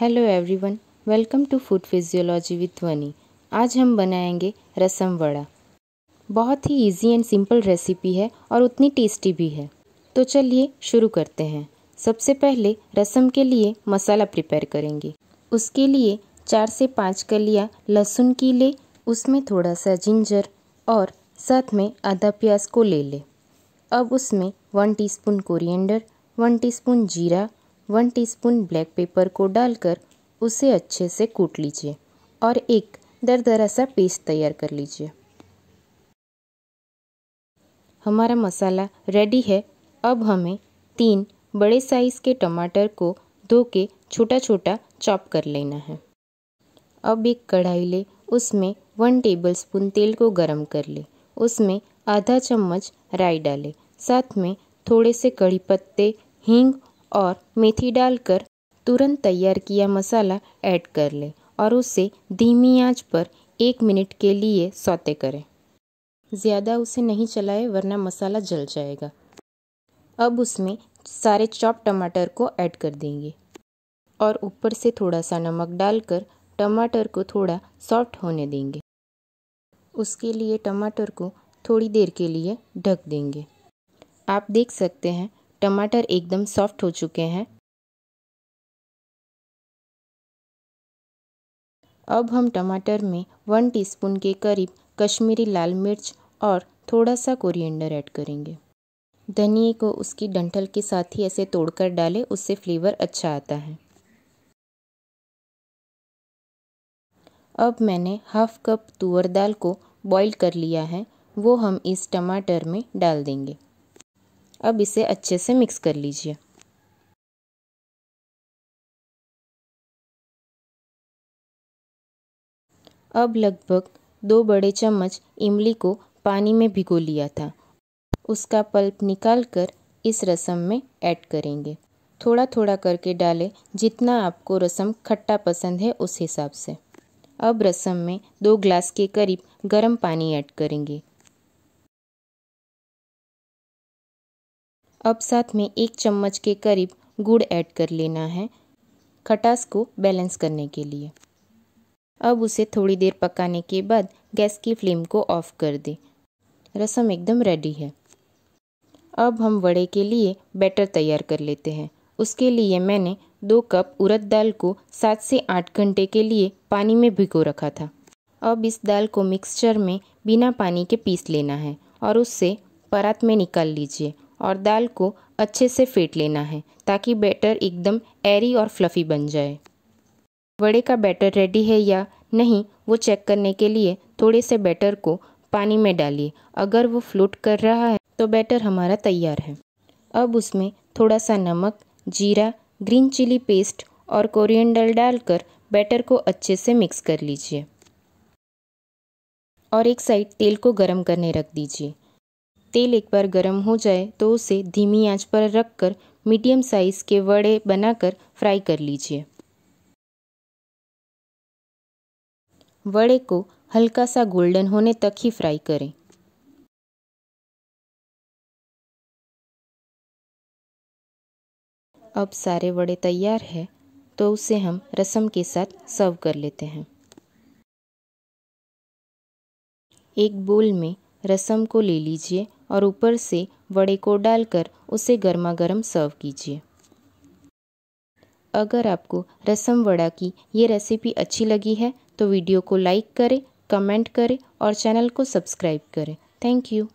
hello everyone welcome to food physiology with Vani आज हम बनाएंगे रसम वड़ा बहुत ही इजी एंड सिंपल रेसिपी है और उतनी टेस्टी भी है तो चलिए शुरू करते हैं सबसे पहले रसम के लिए मसाला प्रिपेयर करेंगे उसके लिए चार से पाँच कलियाँ लहसुन की ले उसमें थोड़ा सा जिंजर और साथ में आधा प्याज को ले ले अब उसमें one teaspoon coriander one teaspoon जीरा वन टीस्पून ब्लैक पेपर को डालकर उसे अच्छे से कूट लीजिए और एक दरदरा सा पेस्ट तैयार कर लीजिए हमारा मसाला रेडी है अब हमें तीन बड़े साइज़ के टमाटर को धो के छोटा छोटा चॉप कर लेना है अब एक कढ़ाई ले उसमें वन टेबलस्पून तेल को गरम कर ले उसमें आधा चम्मच राई डालें साथ में थोड़े से कड़ी पत्ते हींग और मेथी डालकर तुरंत तैयार किया मसाला ऐड कर लें और उसे धीमी आंच पर एक मिनट के लिए सौते करें ज़्यादा उसे नहीं चलाएं वरना मसाला जल जाएगा अब उसमें सारे चॉप टमाटर को ऐड कर देंगे और ऊपर से थोड़ा सा नमक डालकर टमाटर को थोड़ा सॉफ्ट होने देंगे उसके लिए टमाटर को थोड़ी देर के लिए ढक देंगे आप देख सकते हैं टमाटर एकदम सॉफ्ट हो चुके हैं अब हम टमाटर में वन टीस्पून के करीब कश्मीरी लाल मिर्च और थोड़ा सा कोरिएंडर ऐड करेंगे धनिए को उसकी डंठल के साथ ही ऐसे तोड़कर डालें उससे फ्लेवर अच्छा आता है अब मैंने हाफ कप तुअर दाल को बॉईल कर लिया है वो हम इस टमाटर में डाल देंगे अब इसे अच्छे से मिक्स कर लीजिए अब लगभग दो बड़े चम्मच इमली को पानी में भिगो लिया था उसका पल्प निकाल कर इस रसम में ऐड करेंगे थोड़ा थोड़ा करके डालें जितना आपको रसम खट्टा पसंद है उस हिसाब से अब रसम में दो ग्लास के करीब गर्म पानी ऐड करेंगे अब साथ में एक चम्मच के करीब गुड़ ऐड कर लेना है खटास को बैलेंस करने के लिए अब उसे थोड़ी देर पकाने के बाद गैस की फ्लेम को ऑफ कर दें रसम एकदम रेडी है अब हम वड़े के लिए बैटर तैयार कर लेते हैं उसके लिए मैंने दो कप उड़द दाल को सात से आठ घंटे के लिए पानी में भिगो रखा था अब इस दाल को मिक्सचर में बिना पानी के पीस लेना है और उससे परात में निकाल लीजिए और दाल को अच्छे से फेंट लेना है ताकि बैटर एकदम एरी और फ्लफ़ी बन जाए वड़े का बैटर रेडी है या नहीं वो चेक करने के लिए थोड़े से बैटर को पानी में डालिए अगर वो फ्लोट कर रहा है तो बैटर हमारा तैयार है अब उसमें थोड़ा सा नमक जीरा ग्रीन चिली पेस्ट और कोरिएंडर डालकर बैटर को अच्छे से मिक्स कर लीजिए और एक साइड तेल को गर्म करने रख दीजिए तेल एक बार गर्म हो जाए तो उसे धीमी आंच पर रखकर मीडियम साइज़ के वड़े बनाकर फ्राई कर लीजिए वड़े को हल्का सा गोल्डन होने तक ही फ्राई करें अब सारे वड़े तैयार है तो उसे हम रसम के साथ सर्व कर लेते हैं एक बोल में रसम को ले लीजिए और ऊपर से वड़े को डालकर उसे गर्मा गर्म सर्व कीजिए अगर आपको रसम वड़ा की ये रेसिपी अच्छी लगी है तो वीडियो को लाइक करें कमेंट करें और चैनल को सब्सक्राइब करें थैंक यू